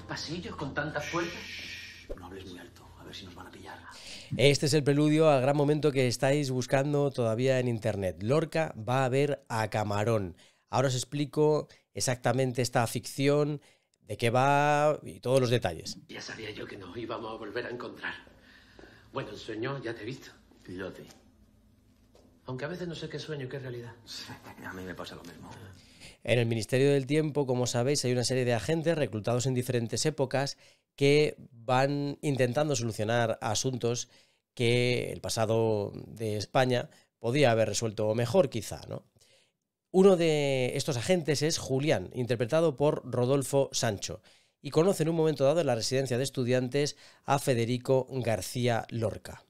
pasillos con tanta fuerza no hables muy alto, a ver si nos van a pillar. Este es el preludio al gran momento que estáis buscando todavía en internet. Lorca va a ver a Camarón. Ahora os explico exactamente esta ficción, de que va y todos los detalles. Ya sabía yo que nos íbamos a volver a encontrar. Bueno, el sueño ya te he visto. Lo Aunque a veces no sé qué sueño y qué realidad. a mí me pasa lo mismo. En el Ministerio del Tiempo, como sabéis, hay una serie de agentes reclutados en diferentes épocas que van intentando solucionar asuntos que el pasado de España podía haber resuelto mejor, quizá, Uno de estos agentes es Julián, interpretado por Rodolfo Sancho, y conoce en un momento dado en la residencia de estudiantes a Federico García Lorca.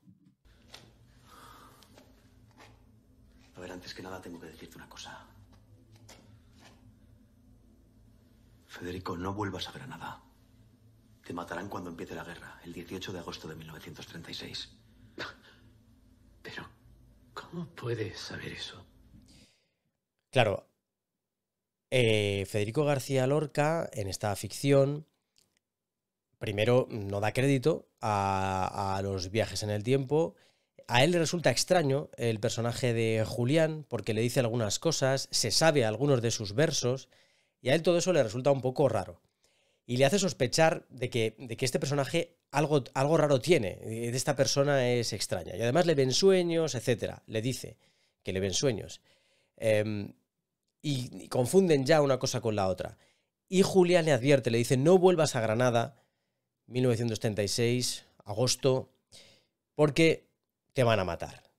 A ver, antes que nada tengo que decirte una cosa. Federico, no vuelvas a Granada. Te matarán cuando empiece la guerra, el 18 de agosto de 1936. Pero, ¿cómo puedes saber eso? Claro. Eh, Federico García Lorca, en esta ficción, primero no da crédito a, a los viajes en el tiempo. A él le resulta extraño el personaje de Julián porque le dice algunas cosas, se sabe algunos de sus versos y a él todo eso le resulta un poco raro. Y le hace sospechar de que, de que este personaje algo, algo raro tiene, eh, de esta persona es extraña. Y además le ven sueños, etc. Le dice que le ven sueños. Em, y, confunden ya una cosa con la otra. Y Julia le advierte, le dice, no vuelvas a Granada, 1936, agosto, porque te van a matar.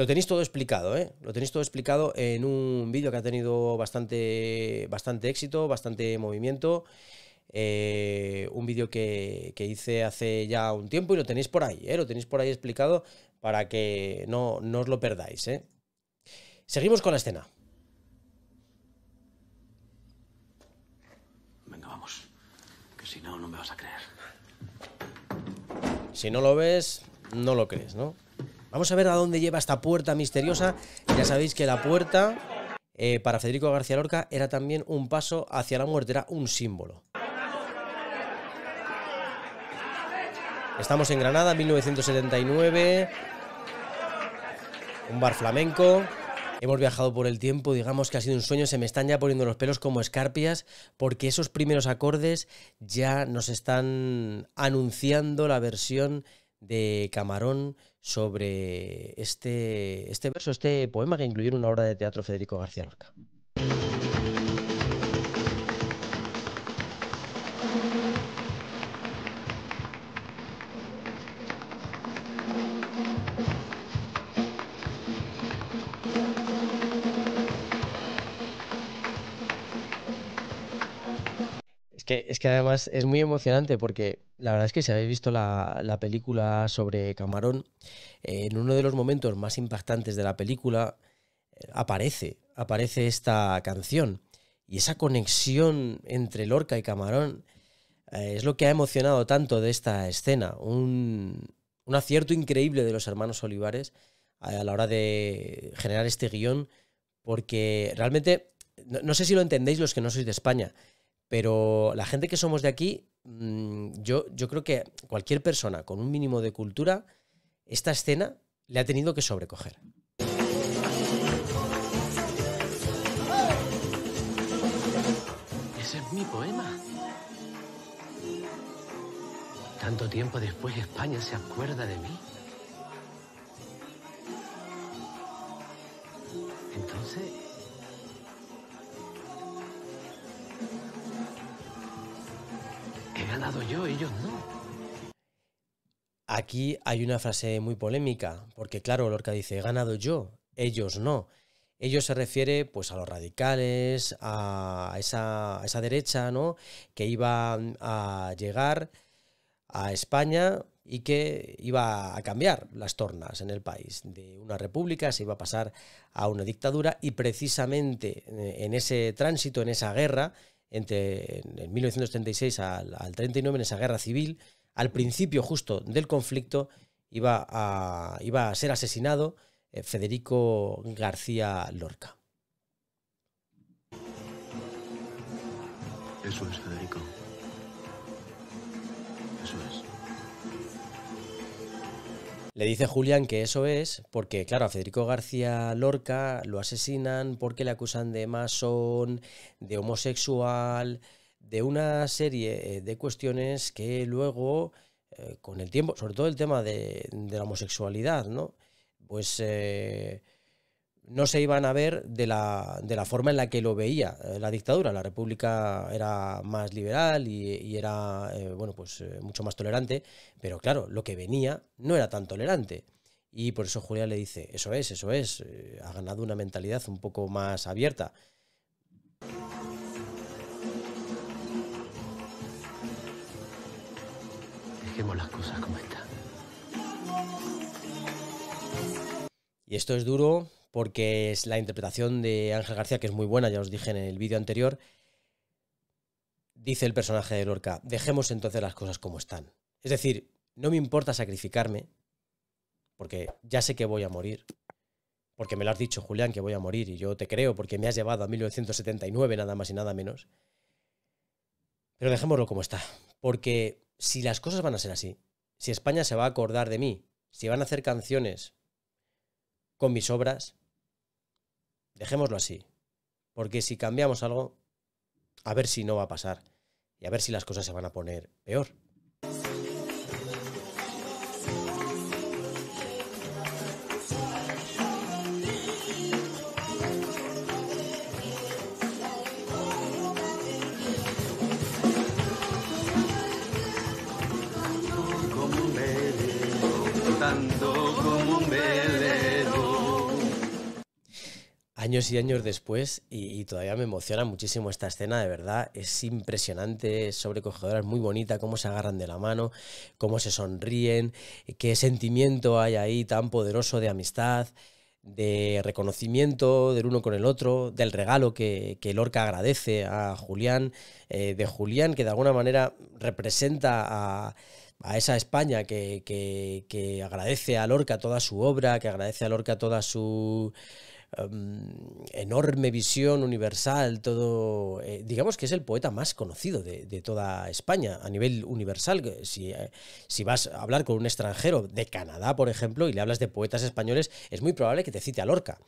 Lo tenéis todo explicado, ¿eh? Lo tenéis todo explicado en un vídeo que ha tenido bastante, bastante éxito, bastante movimiento. Eh, un vídeo que, hice hace ya un tiempo y lo tenéis por ahí, ¿eh? Lo tenéis por ahí explicado para que no, no os lo perdáis, ¿eh? Seguimos con la escena. Venga, vamos. Que si no, no me vas a creer. Si no lo ves, no lo crees, ¿no? Vamos a ver a dónde lleva esta puerta misteriosa. Ya sabéis que la puerta eh, para Federico García Lorca era también un paso hacia la muerte, era un símbolo. Estamos en Granada, 1979. Un bar flamenco. Hemos viajado por el tiempo, digamos que ha sido un sueño, se me están ya poniendo los pelos como escarpias, porque esos primeros acordes ya nos están anunciando la versión de Camarón sobre este, este verso, este poema que incluye una obra de teatro Federico García Lorca. es que además es muy emocionante porque la verdad es que si habéis visto la, película sobre Camarón, eh, en uno de los momentos más impactantes de la película eh, aparece, aparece esta canción. Y esa conexión entre Lorca y Camarón eh, es lo que ha emocionado tanto de esta escena. Un, acierto increíble de los hermanos Olivares a la hora de generar este guión, porque realmente, no sé si lo entendéis los que no sois de España, pero la gente que somos de aquí, mm, yo, creo que cualquier persona con un mínimo de cultura, esta escena le ha tenido que sobrecoger. Ese es mi poema. Tanto tiempo después España se acuerda de mí. Entonces... ganado yo, ellos no. Aquí hay una frase muy polémica, porque claro, Lorca dice, ganado yo, ellos no. Ellos se refiere pues a los radicales, a esa, a esa derecha, ¿no? Que iba a llegar a España y que iba a cambiar las tornas en el país. De una república se iba a pasar a una dictadura y precisamente eh, en ese tránsito, en esa guerra, entre en 1936 al, al 39, en esa guerra civil, al principio justo del conflicto, iba a, iba a ser asesinado eh, Federico García Lorca. Eso es, Federico. Le dice Julián que eso es porque, claro, a Federico García Lorca lo asesinan porque le acusan de masón, de homosexual, de una serie eh, de cuestiones que luego, eh, con el tiempo, sobre todo el tema de, la homosexualidad, ¿no? Pues eh, no se iban a ver de la, de la, forma en la que lo veía eh, la dictadura. La República era más liberal y, era eh, bueno, pues, eh, mucho más tolerante, pero claro, lo que venía no era tan tolerante. Y por eso Julián le dice, eso es, eso es, ha ganado una mentalidad un poco más abierta. Dejemos las cosas como están. Y esto es duro, porque es la interpretación de Ángel García, que es muy buena, ya os dije en el vídeo anterior, dice el personaje de Lorca, dejemos entonces las cosas como están. Es decir, no me importa sacrificarme, porque ya sé que voy a morir, porque me lo has dicho, Julián, que voy a morir, y yo te creo, porque me has llevado a 1979, nada más y nada menos. Pero dejémoslo como está, porque si las cosas van a ser así, si España se va a acordar de mí, si van a hacer canciones con mis obras, Dejémoslo así. Porque si cambiamos algo, a ver si no va a pasar. Y a ver si las cosas se van a poner peor. años y años después y, todavía me emociona muchísimo esta escena, de verdad, es impresionante, es sobrecogedora, es muy bonita, cómo se agarran de la mano, cómo se sonríen, qué sentimiento hay ahí tan poderoso de amistad, de reconocimiento del uno con el otro, del regalo que, que Lorca agradece a Julián, eh, de Julián que de alguna manera representa a a esa España que, que, agradece a Lorca toda su obra, que agradece a Lorca toda su, Em, enorme visión universal, todo, eh, digamos que es el poeta más conocido de, toda España a nivel universal. Si, eh, si vas a hablar con un extranjero de Canadá, por ejemplo, y le hablas de poetas españoles, es muy probable que te cite a Lorca.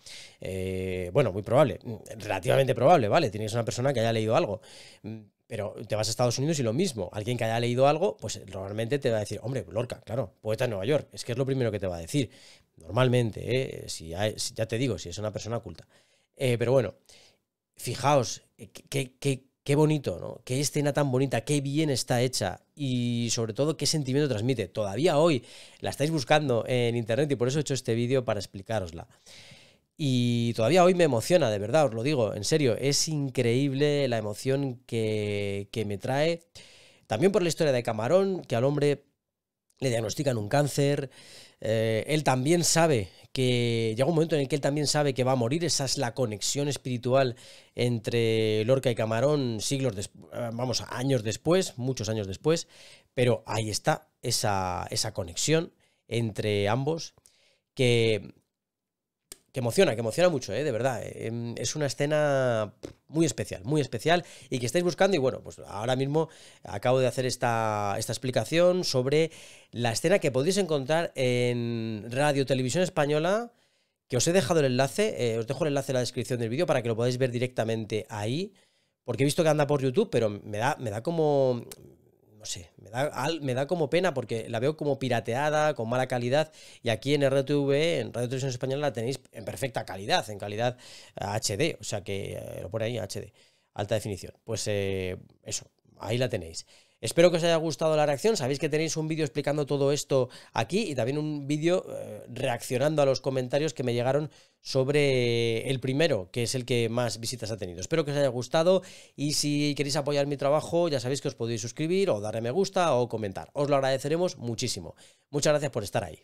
Eh, bueno, muy probable, mm, relativamente probable, ¿vale? Tienes una persona que haya leído algo mm, pero te vas a Estados Unidos y lo mismo. Alguien que haya leído algo, pues normalmente te va a decir, hombre, Lorca, claro, poeta de Nueva York. Es que es lo primero que te va a decir. Normalmente, ¿eh? si ya te digo, si es una persona culta. Eh, pero bueno, fijaos, eh, qué, bonito, ¿no? Qué escena tan bonita, qué bien está hecha y sobre todo qué sentimiento transmite. Todavía hoy la estáis buscando en internet y por eso he hecho este vídeo para explicarosla. Y todavía hoy me emociona, de verdad, os lo digo, en serio, es increíble la emoción que, me trae. También por la historia de Camarón, que al hombre le diagnostican un cáncer. Eh, él también sabe que llega un momento en el que él también sabe que va a morir. Esa es la conexión espiritual entre Lorca y Camarón siglos después, eh, vamos, años después, muchos años después. Pero ahí está esa, esa conexión entre ambos que que emociona, que emociona mucho, eh, de verdad. Eh, em, es una escena muy especial, muy especial y que estáis buscando. Y bueno, pues ahora mismo acabo de hacer esta, esta explicación sobre la escena que podéis encontrar en Radio Televisión Española, que os he dejado el enlace, eh, os dejo el enlace en la descripción del vídeo para que lo podáis ver directamente ahí. Porque he visto que anda por YouTube, pero me da, me da como no sé, me da, me da como pena porque la veo como pirateada, con mala calidad, y aquí en RTV, en Radio Televisión Española, la tenéis en perfecta calidad, en calidad HD, eh, o sea que eh, lo pone ahí HD, alta definición. Pues eh, eso, ahí la tenéis. Espero que os haya gustado la reacción. Sabéis que tenéis un vídeo explicando todo esto aquí y también un vídeo eh, reaccionando a los comentarios que me llegaron sobre el primero, que es el que más visitas ha tenido. Espero que os haya gustado y si queréis apoyar mi trabajo, ya sabéis que os podéis suscribir o darle me gusta o comentar. Os lo agradeceremos muchísimo. Muchas gracias por estar ahí.